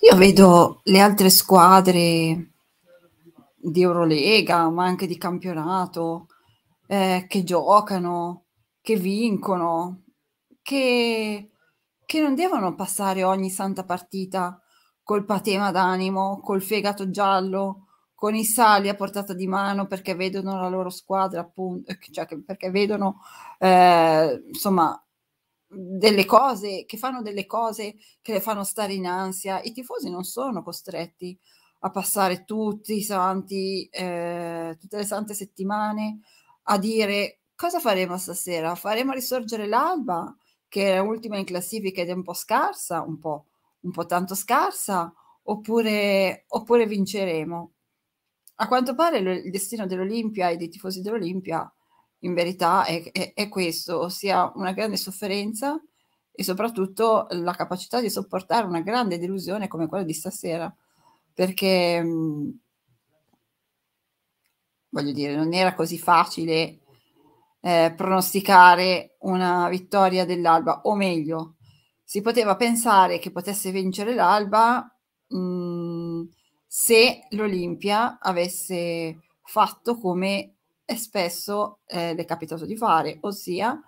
Io vedo le altre squadre di Eurolega, ma anche di campionato, eh, che giocano, che vincono, che, che non devono passare ogni santa partita col patema d'animo, col fegato giallo, con i sali a portata di mano perché vedono la loro squadra, appunto, cioè perché vedono eh, insomma delle cose, che fanno delle cose che le fanno stare in ansia. I tifosi non sono costretti a passare tutti i santi, eh, tutte le sante settimane a dire cosa faremo stasera? Faremo risorgere l'alba, che è ultima in classifica ed è un po' scarsa, un po', un po tanto scarsa, oppure, oppure vinceremo. A quanto pare il destino dell'Olimpia e dei tifosi dell'Olimpia in verità è, è, è questo, ossia una grande sofferenza e soprattutto la capacità di sopportare una grande delusione come quella di stasera, perché mm, voglio dire, non era così facile eh, pronosticare una vittoria dell'Alba, o meglio, si poteva pensare che potesse vincere l'Alba mh, mm, se l'Olimpia avesse fatto come e spesso eh, le è capitato di fare, ossia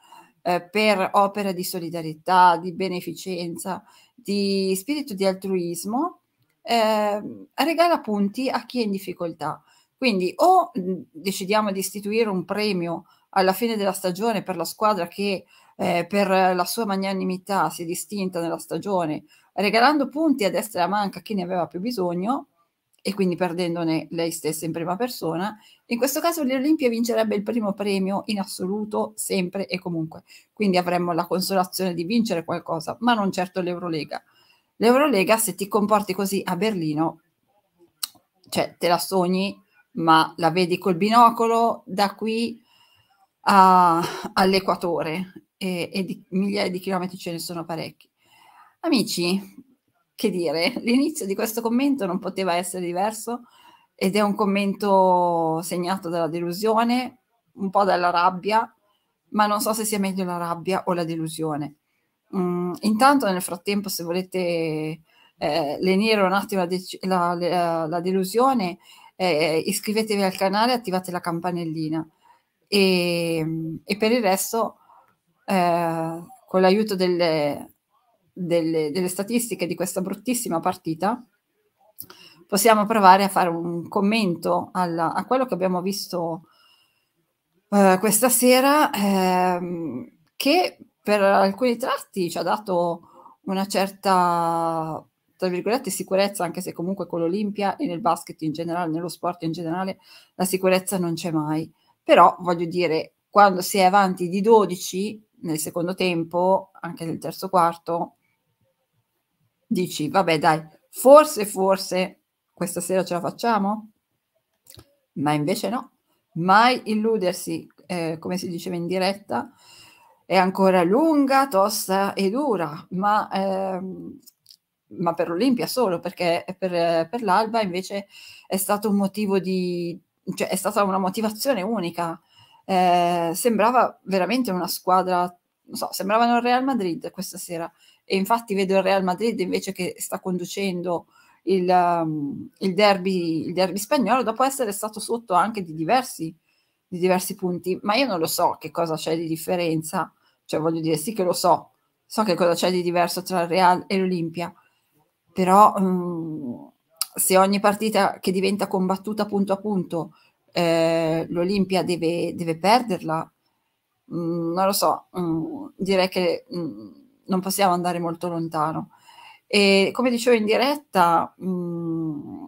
eh, per opere di solidarietà, di beneficenza, di spirito di altruismo, eh, regala punti a chi è in difficoltà. Quindi o mhmm, decidiamo di istituire un premio alla fine della stagione per la squadra che eh, per la sua magnanimità si è distinta nella stagione, regalando punti a destra e a manca a chi ne aveva più bisogno, e quindi perdendone lei stessa in prima persona. In questo caso le Olimpie vincerebbe il primo premio in assoluto, sempre e comunque. Quindi avremmo la consolazione di vincere qualcosa, ma non certo l'Eurolega. L'Eurolega, se ti comporti così a Berlino, cioè te la sogni, ma la vedi col binocolo da qui all'equatore e, e di migliaia di chilometri ce ne sono parecchi. Amici, che dire, l'inizio di questo commento non poteva essere diverso ed è un commento segnato dalla delusione, un po' dalla rabbia, ma non so se sia meglio la rabbia o la delusione. Mm, intanto nel frattempo se volete eh, lenire un attimo la, de- la, la, eh, la delusione, eh, iscrivetevi al canale e attivate la campanellina. E, e per il resto, eh, con l'aiuto delle, delle, delle statistiche di questa bruttissima partita, possiamo provare a fare un commento alla, a quello che abbiamo visto eh, questa sera, eh, che per alcuni tratti ci ha dato una certa, tra virgolette, sicurezza, anche se comunque con l'Olimpia e nel basket in generale, nello sport in generale, la sicurezza non c'è mai. Però voglio dire, quando si è avanti di 12 nel secondo tempo, anche nel terzo quarto, dici, vabbè dai, forse, forse questa sera ce la facciamo? Ma invece no, mai illudersi, eh, come si diceva in diretta, è ancora lunga, tosta e dura, ma, ehm, ma per l'Olimpia solo, perché per, per l'Alba invece è stato un motivo di, cioè è stata una motivazione unica. Eh, sembrava veramente una squadra, non so, sembravano il Real Madrid questa sera, e infatti vedo il Real Madrid invece che sta conducendo il, um, il, derby, il derby spagnolo dopo essere stato sotto anche di diversi, di diversi punti, ma io non lo so che cosa c'è di differenza, cioè voglio dire sì che lo so, so che cosa c'è di diverso tra il Real e l'Olimpia, però um, se ogni partita che diventa combattuta punto a punto eh, l'Olimpia deve, deve perderla, mm, non lo so, mm, direi che... Mm, non possiamo andare molto lontano. E come dicevo in diretta, mh, mm,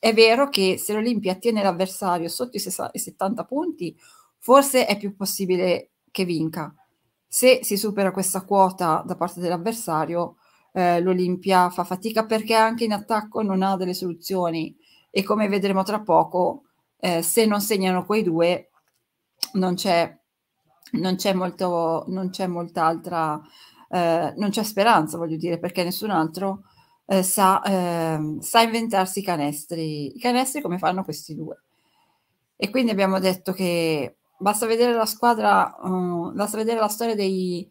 è vero che se l'Olimpia tiene l'avversario sotto i, i 70 punti, forse è più possibile che vinca. Se si supera questa quota da parte dell'avversario, eh, l'Olimpia fa fatica perché anche in attacco non ha delle soluzioni e come vedremo tra poco, eh, se non segnano quei due, non c'è, non c'è, molto, non c'è molt'altra eh, non c'è speranza, voglio dire, perché nessun altro eh, sa, eh, sa, inventarsi i canestri, i canestri come fanno questi due. E quindi abbiamo detto che basta vedere la squadra, um, basta vedere la storia dei,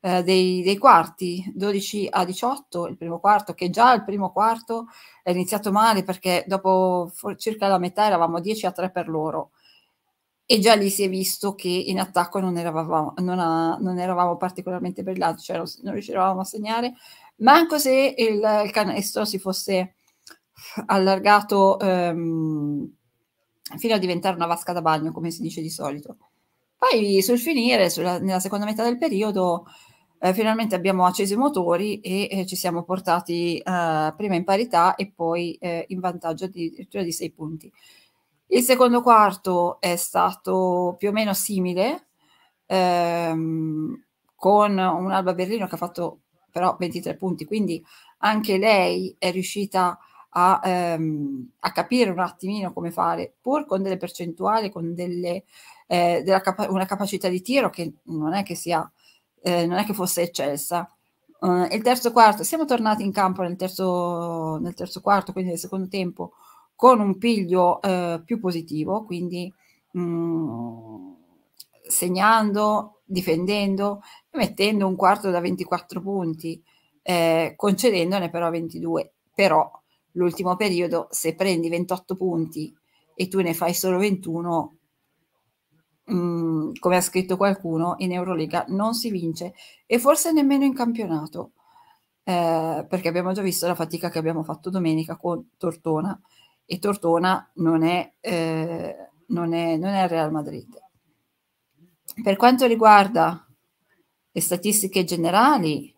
eh, dei, dei, quarti 12 a 18, il primo quarto, che già il primo quarto è iniziato male perché dopo circa la metà eravamo 10 a 3 per loro e già lì si è visto che in attacco non eravamo, non a, non eravamo particolarmente brillanti, cioè non, non, riuscivamo a segnare, manco se il, il canestro si fosse allargato ehm, fino a diventare una vasca da bagno, come si dice di solito. Poi sul finire, sulla, nella seconda metà del periodo, eh, finalmente abbiamo acceso i motori e eh, ci siamo portati eh, prima in parità e poi eh, in vantaggio addirittura di sei punti. Il secondo quarto è stato più o meno simile, ehm, con un'Alba Berlino che ha fatto però 23 punti, quindi anche lei è riuscita a, ehm, a capire un attimino come fare, pur con delle percentuali, con delle, eh, capa- una capacità di tiro che non è che, sia, eh, non è che fosse eccessa. Uh, eh, il terzo quarto, siamo tornati in campo nel terzo, nel terzo quarto, quindi nel secondo tempo, con un piglio eh, più positivo, quindi mh, mm, segnando, difendendo, mettendo un quarto da 24 punti, eh, concedendone però 22. Però l'ultimo periodo, se prendi 28 punti e tu ne fai solo 21, mh, mm, come ha scritto qualcuno, in Eurolega non si vince e forse nemmeno in campionato. Eh, perché abbiamo già visto la fatica che abbiamo fatto domenica con Tortona e Tortona non è, eh, non è, non è il Real Madrid. Per quanto riguarda le statistiche generali,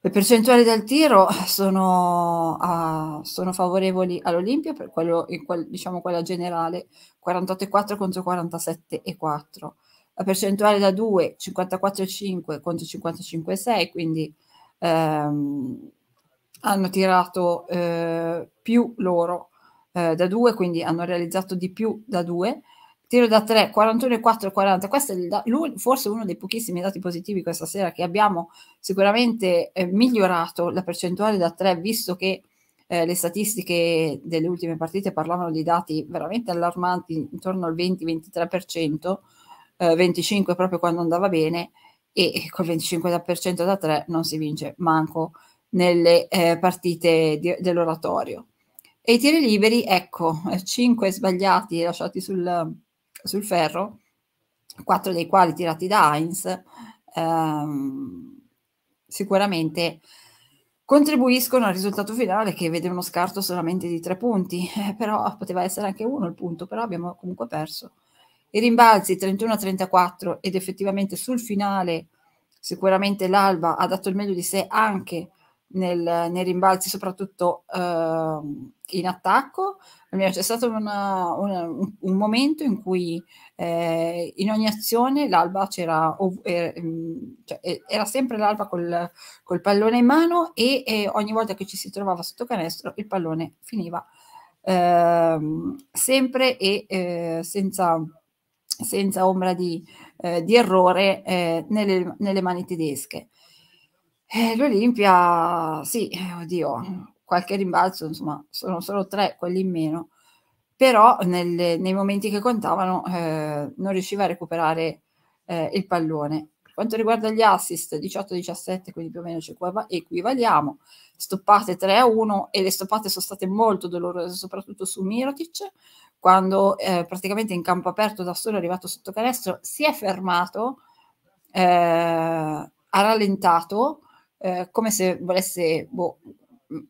le percentuali dal tiro sono, a, ah, sono favorevoli all'Olimpia, per quello, quel, diciamo quella generale 48,4 contro 47,4. La percentuale da 2, 54,5 contro 55,6, quindi ehm, hanno tirato eh, più loro eh, da due, quindi hanno realizzato di più da due. Tiro da tre, 41 e 4, 40. Questo è il, forse uno dei pochissimi dati positivi questa sera che abbiamo sicuramente eh, migliorato la percentuale da tre, visto che eh, le statistiche delle ultime partite parlavano di dati veramente allarmanti, intorno al 20-23%, 25% eh, proprio quando andava bene, e col 25% da tre non si vince manco nelle eh, partite di, dell'oratorio. E i tiri liberi, ecco, 5 eh, sbagliati lasciati sul, sul ferro, 4 dei quali tirati da Heinz, ehm, sicuramente contribuiscono al risultato finale che vede uno scarto solamente di tre punti, eh, però poteva essere anche uno il punto, però abbiamo comunque perso. I rimbalzi 31-34 ed effettivamente sul finale sicuramente l'Alba ha dato il meglio di sé anche nel, nei rimbalzi, soprattutto eh, in attacco. C'è stato una, una, un momento in cui eh, in ogni azione l'alba c'era, eh, mm, cioè, era sempre l'alba col, col, pallone in mano e, e, ogni volta che ci si trovava sotto canestro il pallone finiva eh, sempre e eh, senza, senza, ombra di, eh, di errore nelle, nelle, mani tedesche. Eh, L'Olimpia, sì, eh, oddio, mm. qualche rimbalzo, insomma, sono solo tre quelli in meno, però nelle, nei momenti che contavano eh, non riusciva a recuperare eh, il pallone. Per quanto riguarda gli assist, 18-17, quindi più o meno ci equivaliamo, stoppate 3-1 e le stoppate sono state molto dolorose, soprattutto su Mirotic, quando eh, praticamente in campo aperto da solo è arrivato sotto canestro, si è fermato, eh, ha rallentato eh, come se volesse, boh,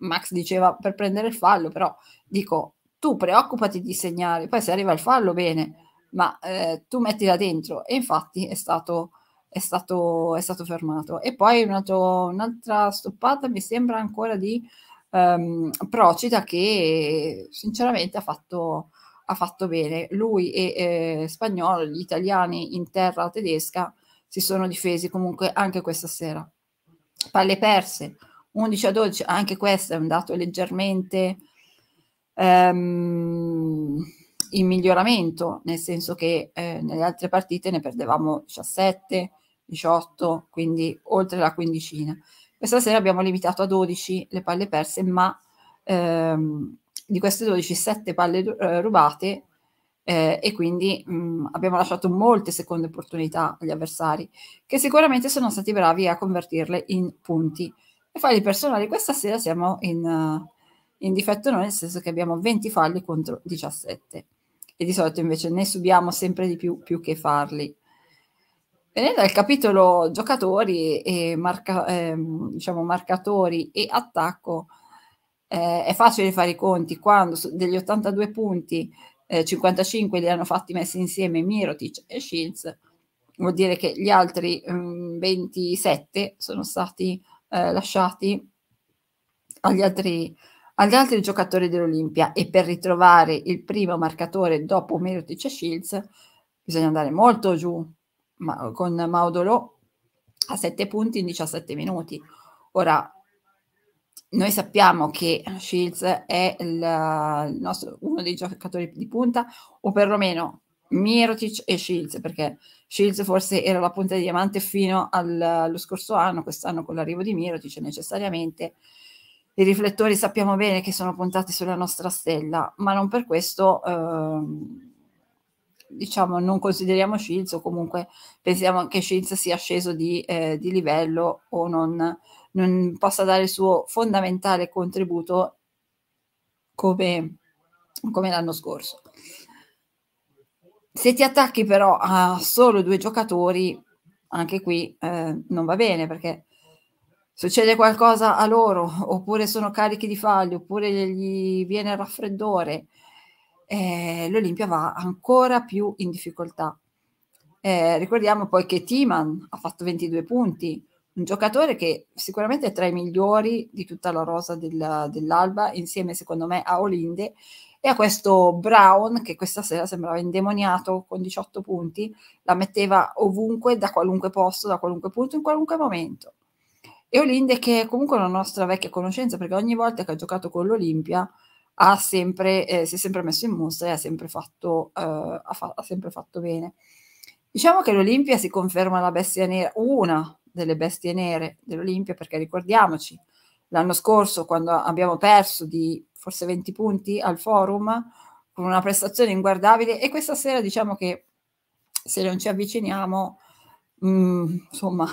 Max diceva per prendere il fallo, però dico, tu preoccupati di segnare, poi se arriva il fallo bene, ma eh, tu mettila dentro e infatti è stato, è stato, è stato fermato. E poi un altro, un'altra stoppata mi sembra ancora di um, Procida che sinceramente ha fatto, ha fatto bene. Lui e eh, Spagnolo, gli italiani in terra tedesca, si sono difesi comunque anche questa sera palle perse 11 a 12, anche questo è un dato leggermente ehm, in miglioramento, nel senso che eh, nelle altre partite ne perdevamo 17, 18, quindi oltre la quindicina. Questa sera abbiamo limitato a 12 le palle perse, ma ehm, di queste 12 7 palle eh, rubate eh, e quindi mh, mhmm, abbiamo lasciato molte seconde opportunità agli avversari che sicuramente sono stati bravi a convertirle in punti. E falli personali questa sera siamo in, uh, in difetto noi, nel senso che abbiamo 20 falli contro 17 e di solito invece ne subiamo sempre di più più che farli. Venendo al capitolo giocatori e marca, ehm, diciamo marcatori e attacco, eh, è facile fare i conti quando degli 82 punti eh, 55 li hanno fatti messi insieme Mirotic e Shields, vuol dire che gli altri mh, mm, 27 sono stati eh, lasciati agli altri, agli altri giocatori dell'Olimpia e per ritrovare il primo marcatore dopo Mirotic e Shields bisogna andare molto giù ma, con Maudolo a 7 punti in 17 minuti. Ora, noi sappiamo che Shields è il, il nostro, uno dei giocatori di punta, o perlomeno Mirotic e Shields, perché Shields forse era la punta di diamante fino allo scorso anno, quest'anno con l'arrivo di Mirotic necessariamente i riflettori sappiamo bene che sono puntati sulla nostra stella, ma non per questo ehm, diciamo non consideriamo Shields o comunque pensiamo che Shields sia sceso di, eh, di livello o non non possa dare il suo fondamentale contributo come, come l'anno scorso. Se ti attacchi però a solo due giocatori, anche qui eh, non va bene perché succede qualcosa a loro, oppure sono carichi di falli, oppure gli viene il raffreddore, eh, l'Olimpia va ancora più in difficoltà. Eh, ricordiamo poi che Timan ha fatto 22 punti, un giocatore che sicuramente è tra i migliori di tutta la rosa del, dell'Alba, insieme secondo me a Olinde e a questo Brown che questa sera sembrava indemoniato con 18 punti, la metteva ovunque, da qualunque posto, da qualunque punto, in qualunque momento. E Olinde che è comunque una nostra vecchia conoscenza perché ogni volta che ha giocato con l'Olimpia ha sempre, eh, si è sempre messo in mostra e ha sempre fatto, eh, ha, fa- ha sempre fatto bene. Diciamo che l'Olimpia si conferma la bestia nera, una delle bestie nere dell'Olimpia, perché ricordiamoci, l'anno scorso quando abbiamo perso di forse 20 punti al forum, con una prestazione inguardabile e questa sera diciamo che se non ci avviciniamo, mh, mm, insomma,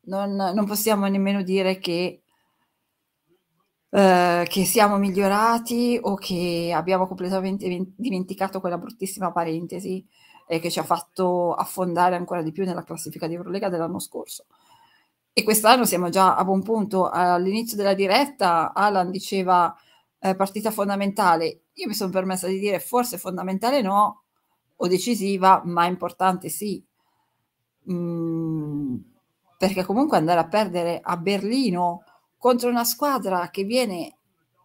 non, non, possiamo nemmeno dire che, eh, che siamo migliorati o che abbiamo completamente dimenticato quella bruttissima parentesi e che ci ha fatto affondare ancora di più nella classifica di Eurolega dell'anno scorso. E quest'anno siamo già a buon punto. All'inizio della diretta Alan diceva eh, partita fondamentale. Io mi sono permessa di dire forse fondamentale no o decisiva, ma importante sì. Mm, perché comunque andare a perdere a Berlino contro una squadra che viene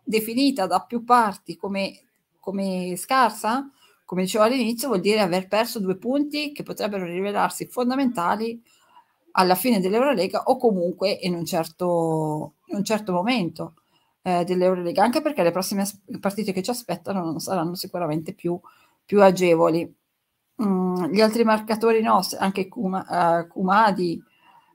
definita da più parti come, come scarsa, come dicevo all'inizio, vuol dire aver perso due punti che potrebbero rivelarsi fondamentali alla fine dell'Eurolega o comunque in un certo, in un certo momento eh, dell'Eurolega, anche perché le prossime partite che ci aspettano non saranno sicuramente più, più agevoli. Mm, gli altri marcatori nostri, anche Kuma, uh, Kumadi,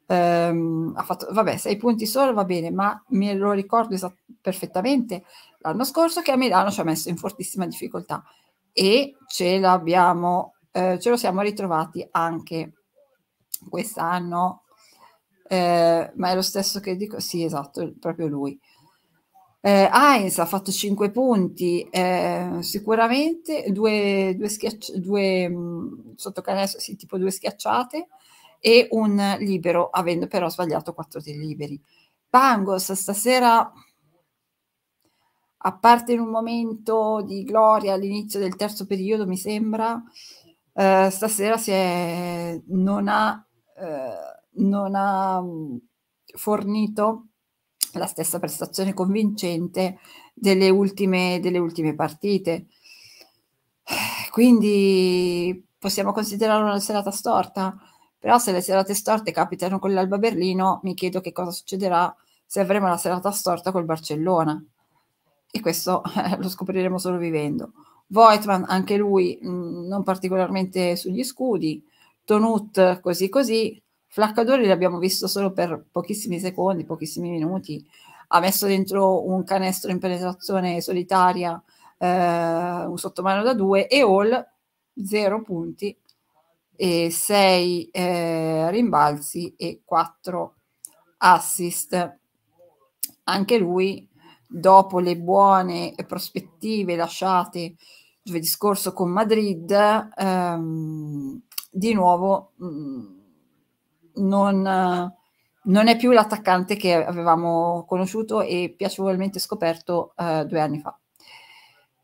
ehm, ha fatto, vabbè, sei punti solo va bene, ma me lo ricordo perfettamente l'anno scorso che a Milano ci ha messo in fortissima difficoltà e ce l'abbiamo, eh, ce lo siamo ritrovati anche quest'anno, eh, ma è lo stesso che dico, sì esatto, proprio lui. Eh, Heinz ha fatto 5 punti, eh, sicuramente due, due, schiacci- due mh, mm, canestro sì, tipo due schiacciate e un libero, avendo però sbagliato 4 dei liberi. Pangos stasera a parte in un momento di gloria all'inizio del terzo periodo, mi sembra, eh, stasera si è, non, ha, eh, non ha mm, fornito la stessa prestazione convincente delle ultime, delle ultime partite. Quindi possiamo considerare una serata storta, però se le serate storte capitano con l'Alba Berlino, mi chiedo che cosa succederà se avremo la serata storta col Barcellona e questo eh, lo scopriremo solo vivendo. Voigtman, anche lui, mh, mm, non particolarmente sugli scudi, Tonut così così, Flaccadori l'abbiamo visto solo per pochissimi secondi, pochissimi minuti, ha messo dentro un canestro in penetrazione solitaria, eh, un sottomano da due e Hall zero punti e 6 eh, rimbalzi e quattro assist. Anche lui dopo le buone prospettive lasciate giovedì scorso con Madrid, ehm, di nuovo mh, mm, non, non, è più l'attaccante che avevamo conosciuto e piacevolmente scoperto eh, due anni fa.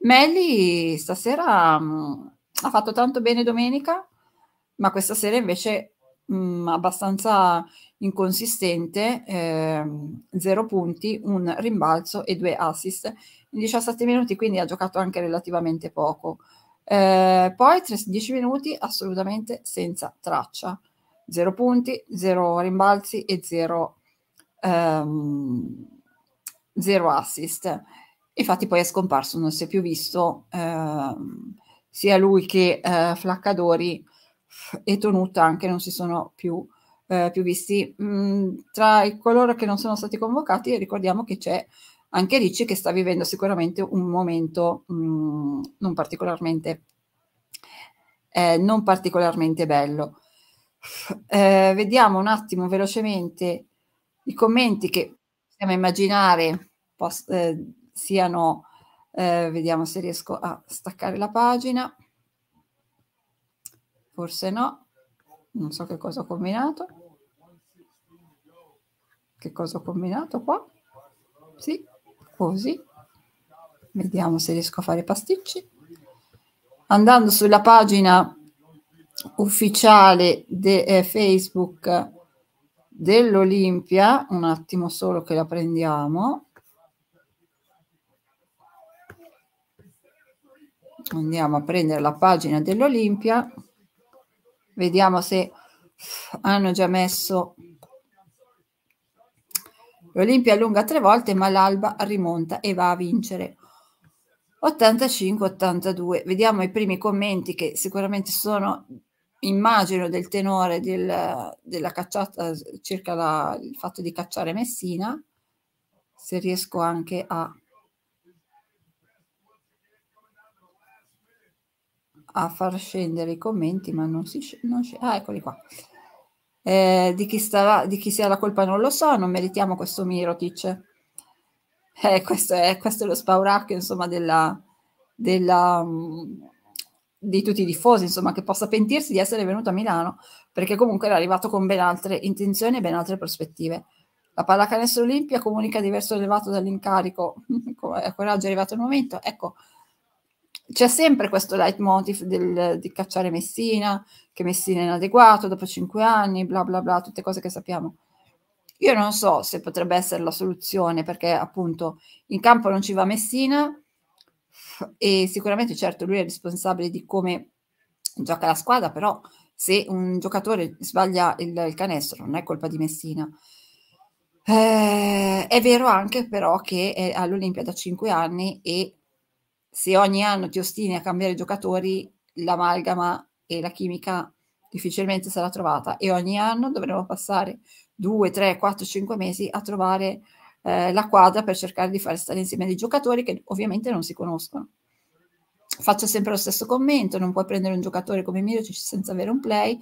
Melli stasera mh, mm, ha fatto tanto bene domenica, ma questa sera invece mh, mm, abbastanza inconsistente, eh, 0 punti, un rimbalzo e due assist in 17 minuti, quindi ha giocato anche relativamente poco. Eh, poi 10 minuti assolutamente senza traccia, 0 punti, 0 rimbalzi e 0 ehm, assist. Infatti poi è scomparso, non si è più visto ehm, sia lui che eh, Flaccadori e Tonuta anche non si sono più, eh, più visti. Mm, tra coloro che non sono stati convocati ricordiamo che c'è anche Ricci che sta vivendo sicuramente un momento mm, non, particolarmente, eh, non particolarmente bello. Eh, vediamo un attimo velocemente i commenti che possiamo immaginare poss- eh, siano, eh, vediamo se riesco a staccare la pagina forse no, non so che cosa ho combinato. Che cosa ho combinato qua? Sì, così. Vediamo se riesco a fare i pasticci. Andando sulla pagina ufficiale di eh, Facebook dell'Olimpia, un attimo solo che la prendiamo. Andiamo a prendere la pagina dell'Olimpia. Vediamo se hanno già messo. L'Olimpia allunga tre volte, ma l'Alba rimonta e va a vincere. 85-82. Vediamo i primi commenti che sicuramente sono, immagino, del tenore del, della cacciata circa la, il fatto di cacciare Messina. Se riesco anche a a far scendere i commenti, ma non si non Ah, eccoli qua. Eh, di, chi starà, di chi sia la colpa non lo so, non meritiamo questo Mirotic. Eh, questo, è, questo è lo spauracchio, insomma, della, della, mm, di tutti i tifosi, insomma, che possa pentirsi di essere venuto a Milano, perché comunque era arrivato con ben altre intenzioni e ben altre prospettive. La pallacanestro Olimpia comunica di verso elevato dall'incarico, coraggio è arrivato il momento. Ecco, c'è sempre questo leitmotiv del, di cacciare Messina, che Messina è inadeguato dopo cinque anni, bla bla bla, tutte cose che sappiamo. Io non so se potrebbe essere la soluzione, perché appunto in campo non ci va Messina e sicuramente certo lui è responsabile di come gioca la squadra, però se un giocatore sbaglia il, il canestro non è colpa di Messina. Eh, è vero anche però che è all'Olimpia da cinque anni e se ogni anno ti ostini a cambiare giocatori, l'amalgama e la chimica difficilmente sarà trovata e ogni anno dovremo passare 2, 3, 4, 5 mesi a trovare eh, la quadra per cercare di fare stare insieme dei giocatori che ovviamente non si conoscono. Faccio sempre lo stesso commento, non puoi prendere un giocatore come Mirocic senza avere un play,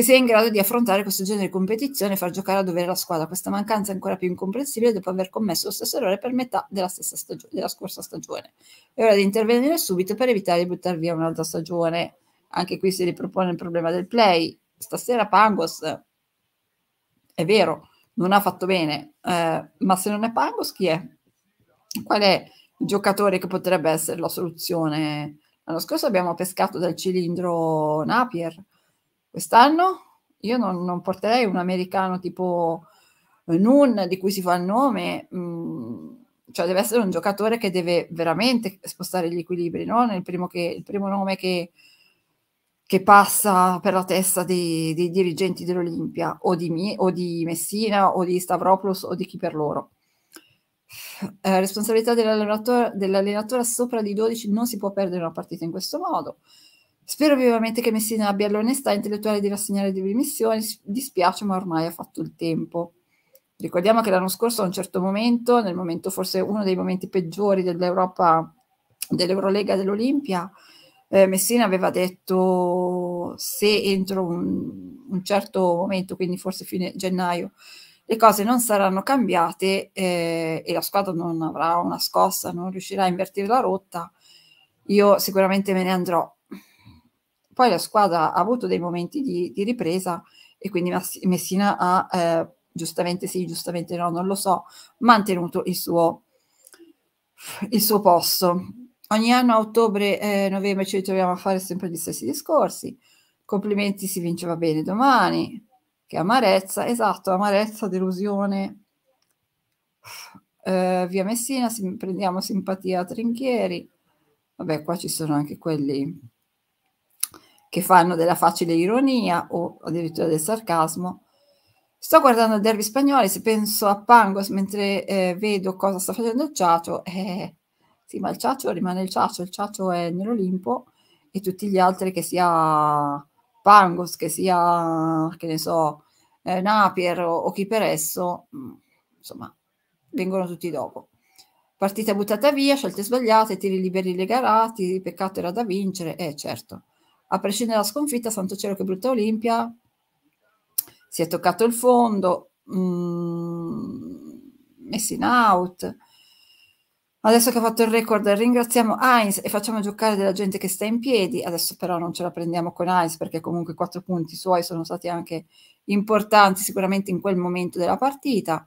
che sia in grado di affrontare questo genere di competizione e far giocare a dovere la squadra. Questa mancanza è ancora più incomprensibile dopo aver commesso lo stesso errore per metà della, stessa stagio- della scorsa stagione. È ora di intervenire subito per evitare di buttare via un'altra stagione. Anche qui si ripropone il problema del play. Stasera Pangos, è vero, non ha fatto bene, eh, ma se non è Pangos chi è? Qual è il giocatore che potrebbe essere la soluzione? L'anno scorso abbiamo pescato dal cilindro Napier, Quest'anno io non, non porterei un americano tipo eh, Nun di cui si fa il nome, mh, mm, cioè deve essere un giocatore che deve veramente spostare gli equilibri, non il primo, che, il primo nome che, che passa per la testa dei, dei dirigenti dell'Olimpia o di, o di Messina o di Stavropoulos o di chi per loro. Eh, responsabilità dell'allenatore, dell'allenatore sopra di 12 non si può perdere una partita in questo modo. Spero vivamente che Messina abbia l'onestà intellettuale di rassegnare le dimissioni, dispiace ma ormai ha fatto il tempo. Ricordiamo che l'anno scorso a un certo momento, nel momento forse uno dei momenti peggiori dell'Europa, dell'Eurolega dell'Olimpia, eh, Messina aveva detto se entro un, un, certo momento, quindi forse fine gennaio, le cose non saranno cambiate eh, e la squadra non avrà una scossa, non riuscirà a invertire la rotta, io sicuramente me ne andrò. Poi la squadra ha avuto dei momenti di, di ripresa e quindi Messina ha, eh, giustamente sì, giustamente no, non lo so, mantenuto il suo, il suo posto. Ogni anno a ottobre e eh, novembre ci ritroviamo a fare sempre gli stessi discorsi. Complimenti, si vinceva bene domani. Che amarezza, esatto, amarezza, delusione. Eh, via Messina, prendiamo simpatia a Trinchieri. Vabbè, qua ci sono anche quelli che fanno della facile ironia o addirittura del sarcasmo. Sto guardando il derby spagnolo e se penso a Pangos mentre eh, vedo cosa sta facendo il Ciacio, eh, sì, ma il Ciacio rimane il Ciacio, il Ciacio è nell'Olimpo e tutti gli altri che sia Pangos, che sia, che ne so, eh, Napier o, o chi per esso, mm, insomma, vengono tutti dopo. Partita buttata via, scelte sbagliate, tiri liberi legarati, peccato era da vincere, eh certo a prescindere dalla sconfitta, santo cielo che brutta Olimpia, si è toccato il fondo, mh, mm, messi in out. Adesso che ha fatto il record ringraziamo Heinz e facciamo giocare della gente che sta in piedi, adesso però non ce la prendiamo con Heinz perché comunque quattro punti suoi sono stati anche importanti sicuramente in quel momento della partita.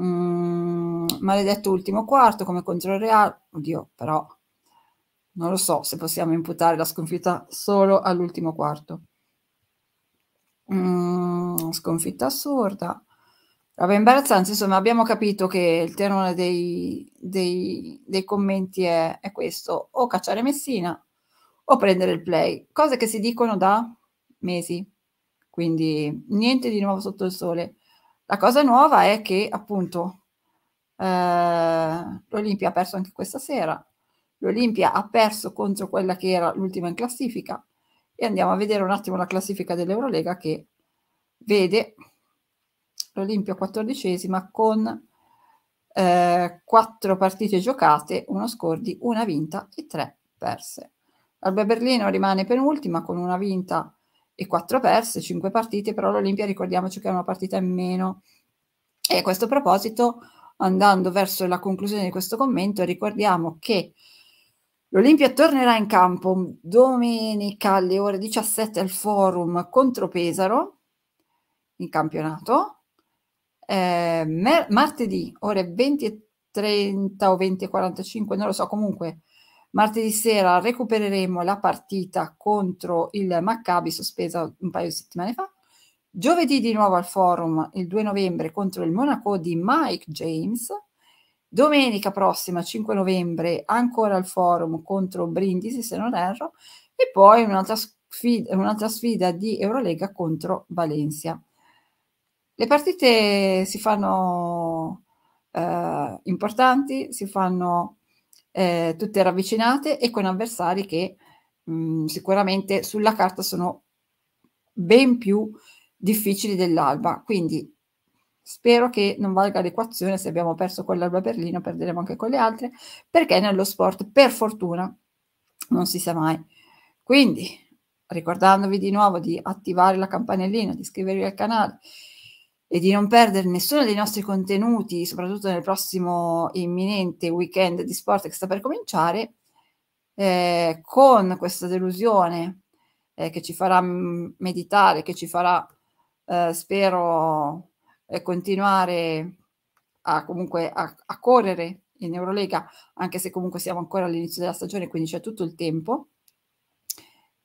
Mm, maledetto ultimo quarto come contro il Real, oddio però non lo so se possiamo imputare la sconfitta solo all'ultimo quarto. Mm, sconfitta assurda. Vabbè, imbarazzante, insomma, abbiamo capito che il tenore dei, dei, dei commenti è, è, questo, o cacciare Messina o prendere il play, cose che si dicono da mesi, quindi niente di nuovo sotto il sole. La cosa nuova è che appunto eh, l'Olimpia ha perso anche questa sera, L'Olimpia ha perso contro quella che era l'ultima in classifica e andiamo a vedere un attimo la classifica dell'Eurolega che vede l'Olimpia quattordicesima con eh, quattro partite giocate, uno scordi, una vinta e tre perse. L'Alba Berlino rimane penultima con una vinta e quattro perse, cinque partite, però l'Olimpia ricordiamoci che è una partita in meno. E a questo proposito, andando verso la conclusione di questo commento, ricordiamo che L'Olimpia tornerà in campo domenica alle ore 17 al forum contro Pesaro in campionato, eh, martedì ore 20.30 o 20.45, non lo so, comunque martedì sera recupereremo la partita contro il Maccabi sospesa un paio di settimane fa, giovedì di nuovo al forum il 2 novembre contro il Monaco di Mike James Domenica prossima, 5 novembre, ancora al forum contro Brindisi, se non erro, e poi un'altra sfida, un'altra sfida di Eurolega contro Valencia. Le partite si fanno eh, importanti, si fanno eh, tutte ravvicinate e con avversari che mh, mm, sicuramente sulla carta sono ben più difficili dell'alba. Quindi Spero che non valga l'equazione, se abbiamo perso quell'Alba Berlino perderemo anche quelle altre, perché nello sport, per fortuna, non si sa mai. Quindi, ricordandovi di nuovo di attivare la campanellina, di iscrivervi al canale e di non perdere nessuno dei nostri contenuti, soprattutto nel prossimo imminente weekend di sport che sta per cominciare, eh, con questa delusione eh, che ci farà meditare, che ci farà, eh, spero, eh, continuare a, comunque a, a correre in Eurolega, anche se comunque siamo ancora all'inizio della stagione, quindi c'è tutto il tempo.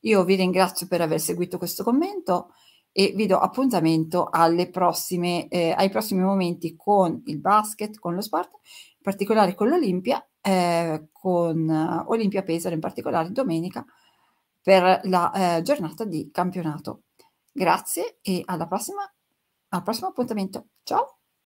Io vi ringrazio per aver seguito questo commento e vi do appuntamento prossime, eh, ai prossimi momenti con il basket, con lo sport, in particolare con l'Olimpia, eh, con eh, Olimpia Pesaro in particolare domenica per la eh, giornata di campionato. Grazie e alla prossima al prossimo appuntamento. Ciao!